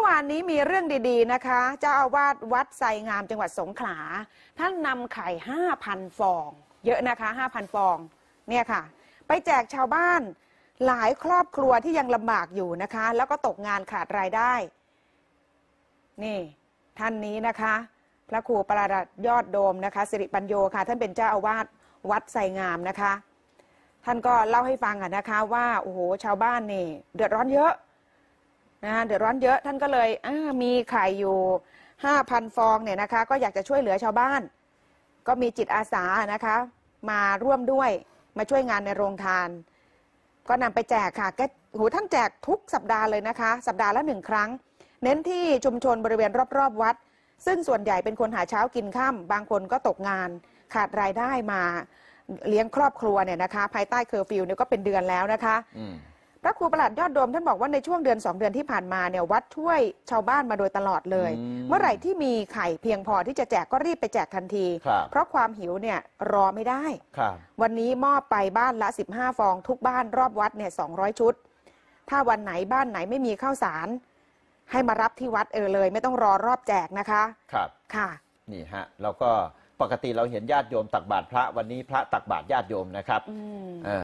มื่อวานนี้มีเรื่องดีๆนะคะเจ้าอาวาสวัดไรงามจังหวัดสงขลาท่านนำไข่5,000 ฟอง เยอะนะคะ 5,000 ฟองเนี่ยค่ะ ไปแจกชาวบ้านหลายครอบครัวที่ยังลำบากอยู่นะคะ แล้วก็ตกงานขาดรายได้ นี่ท่านนี้นะคะ พระครูประหลัดยอดโดมนะคะสิริปัญโยค่ะ ท่านเป็นเจ้าอาวาสวัดไรงามนะคะ ท่านก็เล่าให้ฟังอะนะคะว่าโอ้โหชาวบ้านนี่เดือดร้อนเยอะนะเดือดร้อนเยอะท่านก็เลยมีไข่อยู่ 5,000 ฟองเนี่ยนะคะ ก็อยากจะช่วยเหลือชาวบ้าน ก็มีจิตอาสานะคะ มาร่วมด้วยมาช่วยงานในโรงทาน ก็นำไปแจกค่ะแกหูท่านแจกทุกสัปดาห์เลยนะคะ สัปดาห์ละหนึ่งครั้ง เน้นที่ชุมชนบริเวณรอบ ๆ วัด ซึ่งส่วนใหญ่เป็นคนหาเช้ากินข้ามบางคนก็ตกงานขาดรายได้มาเลี้ยงครอบครัวเนี่ยนะคะ ภายใต้เคอร์ฟิวเนี่ยก็เป็นเดือนแล้วนะคะพระครูประหลัดยอดโดมท่านบอกว่าในช่วงเดือนสองเดือนที่ผ่านมาเนี่ยวัดช่วยชาวบ้านมาโดยตลอดเลย เมื่อไหร่ที่มีไข่เพียงพอที่จะแจกก็รีบไปแจกทันทีเพราะความหิวเนี่ยรอไม่ได้วันนี้มอบไปบ้านละ 15 ฟองทุกบ้านรอบวัดเนี่ย200 ชุด ถ้าวันไหนบ้านไหนไม่มีข้าวสาร ให้มารับที่วัดเออเลย ไม่ต้องรอรอบแจกนะคะ ครับค่ะ นี่ฮะแล้วก็ปกติเราเห็นญาติโยมตักบาตรพระวันนี้พระตักบาตรญาติโยมนะครับอืมเอ่อ